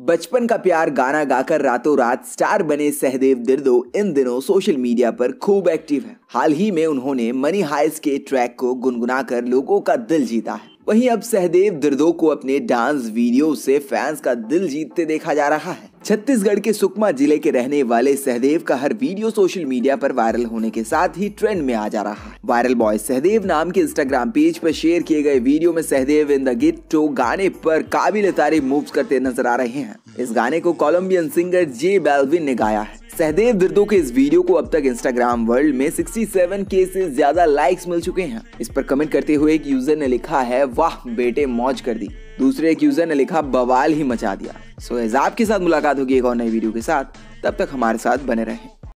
बचपन का प्यार गाना गाकर रातों रात स्टार बने सहदेव दिर्दो इन दिनों सोशल मीडिया पर खूब एक्टिव है हाल ही में उन्होंने मनी हाइस के ट्रैक को गुनगुनाकर लोगों का दिल जीता है वहीं अब सहदेव दर्दो को अपने डांस वीडियो से फैंस का दिल जीतते देखा जा रहा है छत्तीसगढ़ के सुकमा जिले के रहने वाले सहदेव का हर वीडियो सोशल मीडिया पर वायरल होने के साथ ही ट्रेंड में आ जा रहा है वायरल बॉय सहदेव नाम के इंस्टाग्राम पेज पर शेयर किए गए वीडियो में सहदेव इन द गिट्टो गाने पर काबिल तारीफ मूव करते नजर आ रहे हैं इस गाने को कोलम्बियन सिंगर जे बेलविन ने गाया है सहदेव दर्दो के इस वीडियो को अब तक इंस्टाग्राम वर्ल्ड में 67 के से ज्यादा लाइक्स मिल चुके हैं इस पर कमेंट करते हुए एक यूजर ने लिखा है वाह बेटे मौज कर दी दूसरे एक यूजर ने लिखा बवाल ही मचा दिया सो एजाब के साथ मुलाकात होगी एक और नई वीडियो के साथ तब तक हमारे साथ बने रहें